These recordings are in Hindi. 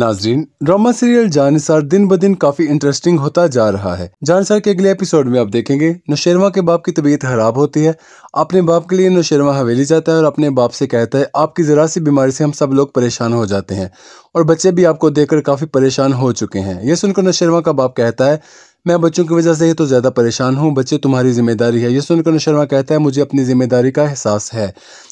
नाजरीन ड्रामा सीरियल जानसार दिन ब दिन काफी इंटरेस्टिंग होता जा रहा है जानसार के अगले एपिसोड में आप देखेंगे नौशेरवा के बाप की तबीयत खराब होती है अपने बाप के लिए नौशेरवा हवेली जाता है और अपने बाप से कहता है आपकी ज़रा सी बीमारी से हम सब लोग परेशान हो जाते हैं और बच्चे भी आपको देखकर काफ़ी परेशान हो चुके हैं यह सुनकर नौशेरवा का बाप कहता है मैं बच्चों की वजह से ही तो ज़्यादा परेशान हूँ बच्चे तुम्हारी जिम्मेदारी है ये सुनकर नौशर्मा कहता है मुझे अपनी जिम्मेदारी का एहसास है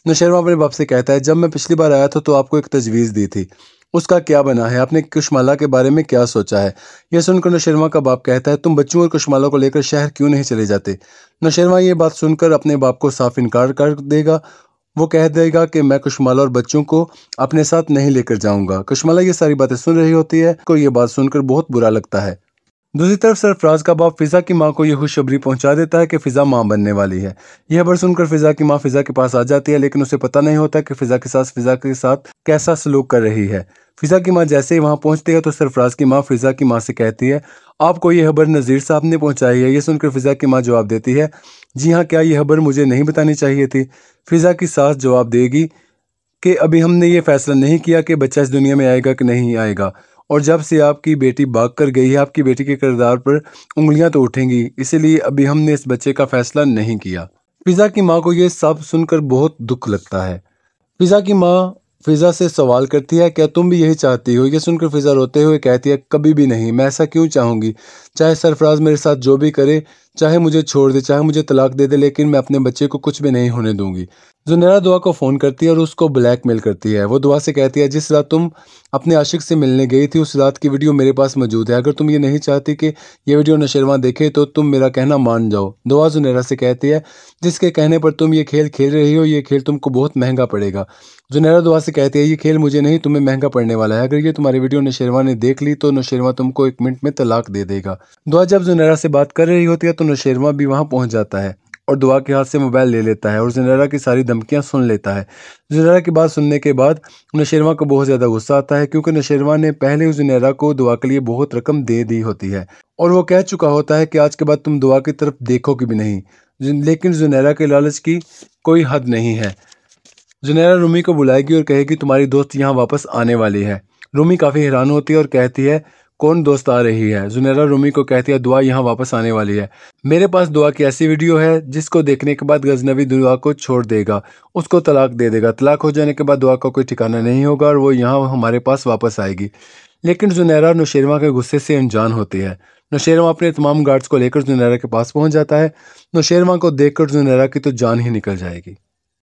नौशर्मा अपने बाप से कहता है जब मैं पिछली बार आया था तो आपको एक तजवीज़ दी थी उसका क्या बना है आपने कुशमाला के बारे में क्या सोचा है यह सुनकर नौशरमा का बाप कहता है तुम बच्चों और कुशमाला को लेकर शहर क्यों नहीं चले जाते नौशरमा ये बात सुनकर अपने बाप को साफ इनकार कर देगा वो कह देगा कि मैं कुशमाला और बच्चों को अपने साथ नहीं लेकर जाऊंगा कुशमाला ये सारी बातें सुन रही होती है को ये बात सुनकर बहुत बुरा लगता है दूसरी तरफ सरफराज का बाप फिज़ा की माँ को यह खुशबरी पहुंचा देता है कि फ़िज़ा माँ बनने वाली है यह खबर सुनकर फ़िज़ा की माँ फ़िज़ा के पास आ जाती है लेकिन उसे पता नहीं होता कि फ़िज़ा के साथ फ़िज़ा के साथ कैसा सलूक कर रही है फ़िज़ा की माँ जैसे ही वहां पहुंचती है तो सरफराज की माँ फ़िज़ा की माँ से कहती है आपको यह खबर नज़ीर साहब ने पहुँचाई है यह सुनकर फ़िज़ा की माँ जवाब देती है जी हाँ क्या यह खबर मुझे नहीं बतानी चाहिए थी फ़िज़ा की सास जवाब देगी कि अभी हमने ये फैसला नहीं किया कि बच्चा इस दुनिया में आएगा कि नहीं आएगा और जब से आपकी बेटी भाग कर गई है आपकी बेटी के किरदार पर उंगलियां तो उठेंगी इसीलिए अभी हमने इस बच्चे का फैसला नहीं किया फिज़ा की माँ को यह सब सुनकर बहुत दुख लगता है फिज़ा की माँ फिज़ा से सवाल करती है क्या तुम भी यही चाहती हो यह सुनकर फिज़ा रोते हुए कहती है कभी भी नहीं मैं ऐसा क्यों चाहूँगी चाहे सरफराज मेरे साथ जो भी करे चाहे मुझे छोड़ दे चाहे मुझे तलाक दे दे लेकिन मैं अपने बच्चे को कुछ भी नहीं होने दूंगी जुनेरा दुआ को फ़ोन करती है और उसको ब्लैकमेल करती है वो दुआ से कहती है जिस रात तुम अपने आशिक से मिलने गई थी उस रात की वीडियो मेरे पास मौजूद है अगर तुम ये नहीं चाहती कि ये वीडियो नशरवा देखे तो तुम मेरा कहना मान जाओ दुआ जुनेरा से कहती है जिसके कहने पर तुम ये खेल खेल रही हो ये खेल तुमको बहुत महंगा पड़ेगा जुनेरा दुआ से कहती है ये खेल मुझे नहीं तुम्हें महंगा पड़ने वाला है अगर ये तुम्हारी वीडियो नशरवा ने देख ली तो नशरवा तुमको एक मिनट में तलाक दे देगा दुआ जब जुनेरा से बात कर रही होती है तो नौशेरवा भी वहाँ पहुँच जाता है और दुआ के हाथ से मोबाइल ले लेता है और जनेरा की सारी धमकियाँ सुन लेता है जनेरा की बात सुनने के बाद नौशेरवा को बहुत ज़्यादा गुस्सा आता है क्योंकि नौशेरवा ने पहले उस जनेरा को दुआ के लिए बहुत रकम दे दी होती है और वो कह चुका होता है कि आज के बाद तुम दुआ की तरफ देखोगे भी नहीं लेकिन जुनैरा के लालच की कोई हद नहीं है जुनैरा रूमी को बुलाएगी और कहेगी तुम्हारी दोस्त यहाँ वापस आने वाली है रूमी काफ़ी हैरान होती है और कहती है कौन दोस्त आ रही है जुनेरा रूमी को कहती है दुआ यहाँ वापस आने वाली है मेरे पास दुआ की ऐसी वीडियो है जिसको देखने के बाद गजनवी दुआ को छोड़ देगा उसको तलाक दे देगा तलाक हो जाने के बाद दुआ का को कोई ठिकाना नहीं होगा और वो यहाँ हमारे पास वापस आएगी लेकिन जुनेरा नौशेरवा के गुस्से से अनजान होती है नौशेरवा अपने तमाम गार्ड्स को लेकर जुनेरा के पास पहुँच जाता है नौशेरवा को देख जुनेरा की तो जान ही निकल जाएगी